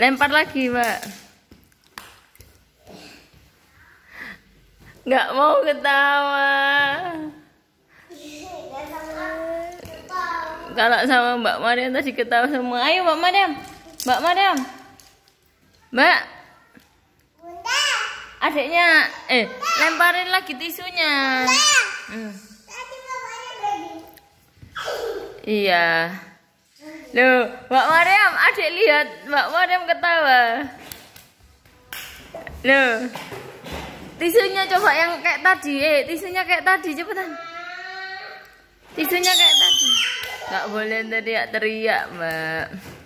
Lempar lagi, Mbak. Enggak mau ketawa. Kalau sama Mbak Mariam tadi ketawa semua. Ayo Mbak Mariam. Mbak Mariam. Mbak. Bunda. Adiknya, eh, lemparin lagi tisunya. Bunda. Iya. Loh, Mbak Mariam, adik lihat Mbak Mariam ketawa. lo Tisunya coba yang kayak tadi. Eh, tisunya kayak tadi cepetan. Tisunya kayak tadi. Gak boleh teriak-teriak, Mbak.